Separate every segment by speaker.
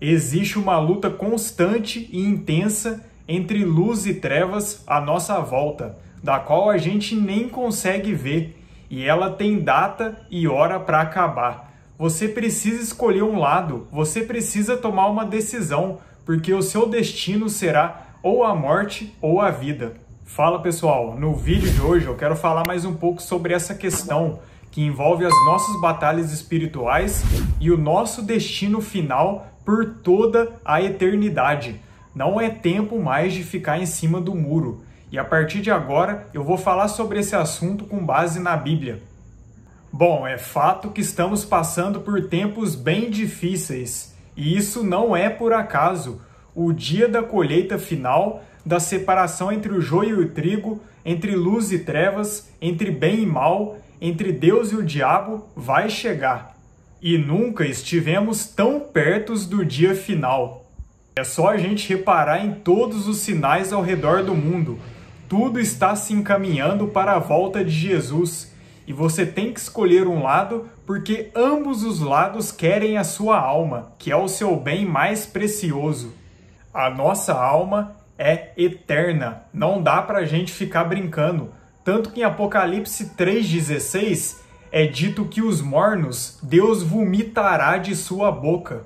Speaker 1: Existe uma luta constante e intensa entre luz e trevas à nossa volta, da qual a gente nem consegue ver, e ela tem data e hora para acabar. Você precisa escolher um lado, você precisa tomar uma decisão, porque o seu destino será ou a morte ou a vida. Fala pessoal, no vídeo de hoje eu quero falar mais um pouco sobre essa questão que envolve as nossas batalhas espirituais e o nosso destino final por toda a eternidade. Não é tempo mais de ficar em cima do muro. E a partir de agora eu vou falar sobre esse assunto com base na Bíblia. Bom, é fato que estamos passando por tempos bem difíceis, e isso não é por acaso. O dia da colheita final, da separação entre o joio e o trigo, entre luz e trevas, entre bem e mal, entre Deus e o diabo, vai chegar e nunca estivemos tão perto do dia final. É só a gente reparar em todos os sinais ao redor do mundo. Tudo está se encaminhando para a volta de Jesus e você tem que escolher um lado porque ambos os lados querem a sua alma, que é o seu bem mais precioso. A nossa alma é eterna, não dá para a gente ficar brincando. Tanto que em Apocalipse 3,16 é dito que os mornos Deus vomitará de sua boca.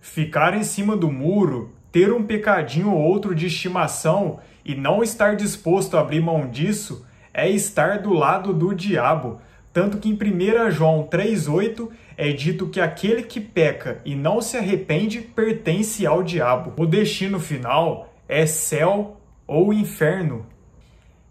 Speaker 1: Ficar em cima do muro, ter um pecadinho ou outro de estimação e não estar disposto a abrir mão disso é estar do lado do diabo. Tanto que em 1 João 3,8 é dito que aquele que peca e não se arrepende pertence ao diabo. O destino final é céu ou inferno.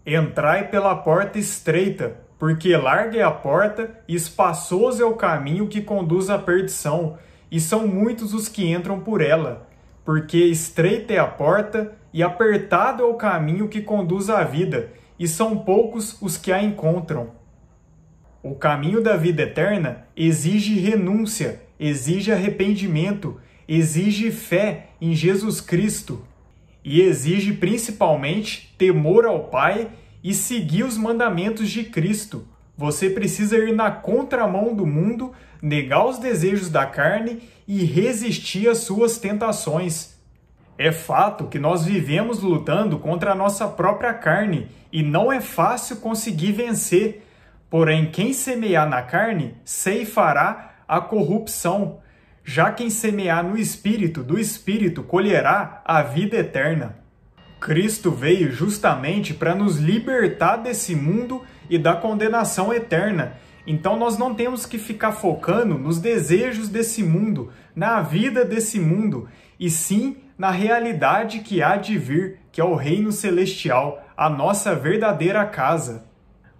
Speaker 1: Entrai pela porta estreita, porque larga é a porta e espaçoso é o caminho que conduz à perdição, e são muitos os que entram por ela, porque estreita é a porta e apertado é o caminho que conduz à vida, e são poucos os que a encontram. O caminho da vida eterna exige renúncia, exige arrependimento, exige fé em Jesus Cristo e exige principalmente temor ao Pai e seguir os mandamentos de Cristo. Você precisa ir na contramão do mundo, negar os desejos da carne e resistir às suas tentações. É fato que nós vivemos lutando contra a nossa própria carne e não é fácil conseguir vencer. Porém, quem semear na carne, ceifará a corrupção. Já quem semear no espírito, do espírito colherá a vida eterna. Cristo veio justamente para nos libertar desse mundo e da condenação eterna. Então nós não temos que ficar focando nos desejos desse mundo, na vida desse mundo, e sim na realidade que há de vir, que é o reino celestial, a nossa verdadeira casa.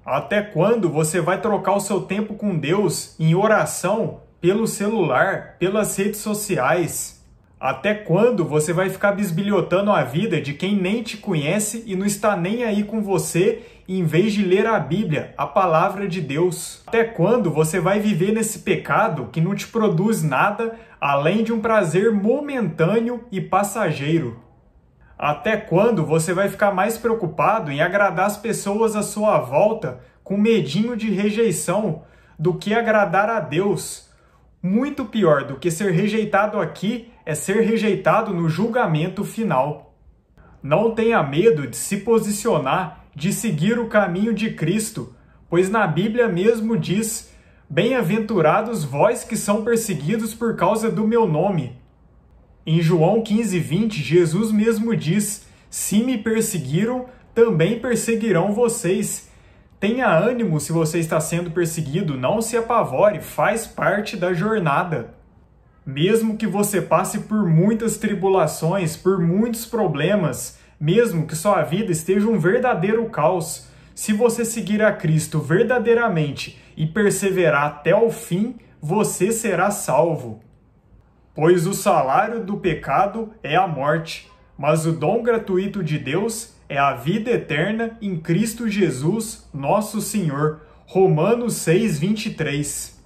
Speaker 1: Até quando você vai trocar o seu tempo com Deus em oração pelo celular, pelas redes sociais? Até quando você vai ficar bisbilhotando a vida de quem nem te conhece e não está nem aí com você, em vez de ler a Bíblia, a palavra de Deus? Até quando você vai viver nesse pecado que não te produz nada além de um prazer momentâneo e passageiro? Até quando você vai ficar mais preocupado em agradar as pessoas à sua volta com medinho de rejeição do que agradar a Deus? Muito pior do que ser rejeitado aqui é ser rejeitado no julgamento final. Não tenha medo de se posicionar, de seguir o caminho de Cristo, pois na Bíblia mesmo diz: Bem-aventurados vós que são perseguidos por causa do meu nome. Em João 15, 20, Jesus mesmo diz: Se me perseguiram, também perseguirão vocês. Tenha ânimo se você está sendo perseguido, não se apavore, faz parte da jornada. Mesmo que você passe por muitas tribulações, por muitos problemas, mesmo que sua vida esteja um verdadeiro caos, se você seguir a Cristo verdadeiramente e perseverar até o fim, você será salvo. Pois o salário do pecado é a morte, mas o dom gratuito de Deus é a vida eterna em Cristo Jesus, nosso Senhor. Romanos 6, 23.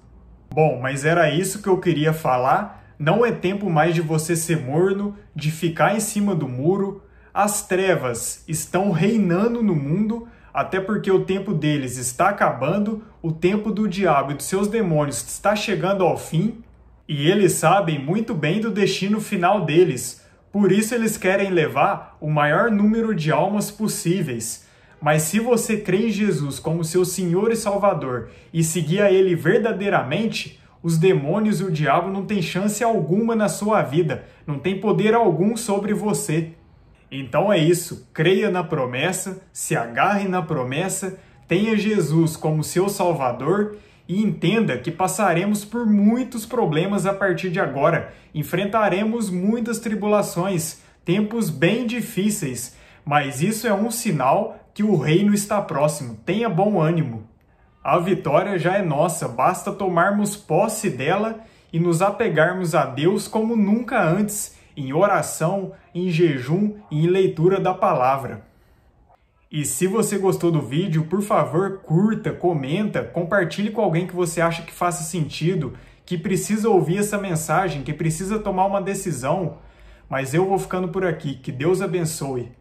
Speaker 1: Bom, mas era isso que eu queria falar. Não é tempo mais de você ser morno, de ficar em cima do muro. As trevas estão reinando no mundo, até porque o tempo deles está acabando, o tempo do diabo e dos seus demônios está chegando ao fim, e eles sabem muito bem do destino final deles. Por isso eles querem levar o maior número de almas possíveis. Mas se você crê em Jesus como seu Senhor e Salvador e seguir a Ele verdadeiramente, os demônios e o diabo não têm chance alguma na sua vida, não tem poder algum sobre você. Então é isso, creia na promessa, se agarre na promessa, tenha Jesus como seu Salvador e entenda que passaremos por muitos problemas a partir de agora, enfrentaremos muitas tribulações, tempos bem difíceis, mas isso é um sinal que o reino está próximo. Tenha bom ânimo. A vitória já é nossa, basta tomarmos posse dela e nos apegarmos a Deus como nunca antes, em oração, em jejum e em leitura da palavra. E se você gostou do vídeo, por favor, curta, comenta, compartilhe com alguém que você acha que faça sentido, que precisa ouvir essa mensagem, que precisa tomar uma decisão. Mas eu vou ficando por aqui. Que Deus abençoe.